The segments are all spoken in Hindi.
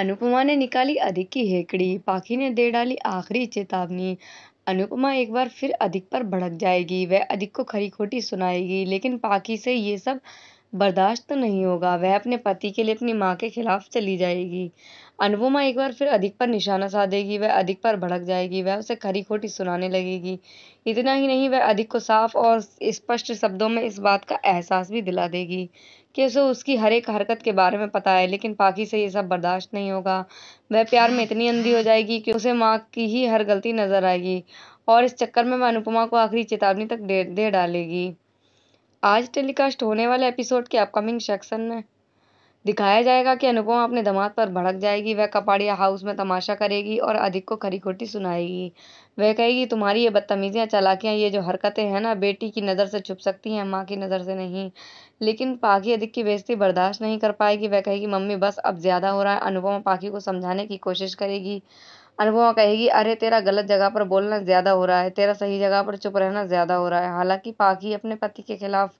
अनुपमा ने निकाली अधिक की हेकड़ी पाखी ने दे डाली आखिरी चेतावनी अनुपमा एक बार फिर अधिक पर भड़क जाएगी वह अधिक को खरी खोटी सुनाएगी लेकिन पाखी से ये सब बर्दाश्त तो नहीं होगा वह अपने पति के लिए अपनी माँ के खिलाफ चली जाएगी अनुपमा एक बार फिर अधिक पर निशाना साधेगी वह अधिक पर भड़क जाएगी वह उसे खरी खोटी सुनाने लगेगी इतना ही नहीं वह अधिक को साफ और स्पष्ट शब्दों में इस बात का एहसास भी दिला देगी कि उसे उसकी हर एक हरकत के बारे में पता है लेकिन पाकि से ये सब बर्दाश्त नहीं होगा वह प्यार में इतनी अंधी हो जाएगी कि उसे माँ की ही हर गलती नजर आएगी और इस चक्कर में वह अनुपमा को आखिरी चेतावनी तक दे, दे डालेगी आज टेलीकास्ट होने वाले एपिसोड के अपकमिंग सेक्शन में दिखाया जाएगा कि अनुपमा अपने दामाद पर भड़क जाएगी वह कपाड़िया हाउस में तमाशा करेगी और अधिक को खरी खोटी सुनाएगी वह कहेगी तुम्हारी ये बदतमीजियाँ चालाकियाँ ये जो हरकतें हैं ना बेटी की नज़र से छुप सकती हैं माँ की नज़र से नहीं लेकिन पाखी अधिक की बेइज्जती बर्दाश्त नहीं कर पाएगी वह कहेगी मम्मी बस अब ज़्यादा हो रहा है अनुपमा पाखी को समझाने की कोशिश करेगी अनुभवा कहेगी अरे तेरा गलत जगह पर बोलना ज़्यादा हो रहा है तेरा सही जगह पर चुप रहना ज़्यादा हो रहा है हालांकि पाखी अपने पति के खिलाफ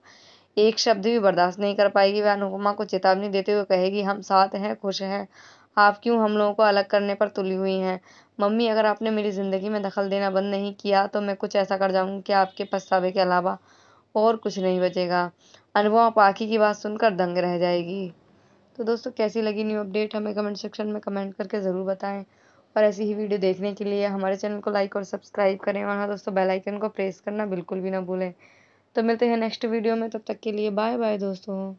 एक शब्द भी बर्दाश्त नहीं कर पाएगी वह अनुपमा को चेतावनी देते हुए कहेगी हम साथ हैं खुश हैं आप क्यों हम लोगों को अलग करने पर तुली हुई हैं मम्मी अगर आपने मेरी ज़िंदगी में दखल देना बंद नहीं किया तो मैं कुछ ऐसा कर जाऊँगी कि आपके पछतावे के अलावा और कुछ नहीं बचेगा अनुभव पाखी की बात सुनकर दंग रह जाएगी तो दोस्तों कैसी लगी न्यू अपडेट हमें कमेंट सेक्शन में कमेंट करके ज़रूर बताएं और ऐसी ही वीडियो देखने के लिए हमारे चैनल को लाइक और सब्सक्राइब करें और हाँ दोस्तों बेल आइकन को प्रेस करना बिल्कुल भी ना भूलें तो मिलते हैं नेक्स्ट वीडियो में तब तक के लिए बाय बाय दोस्तों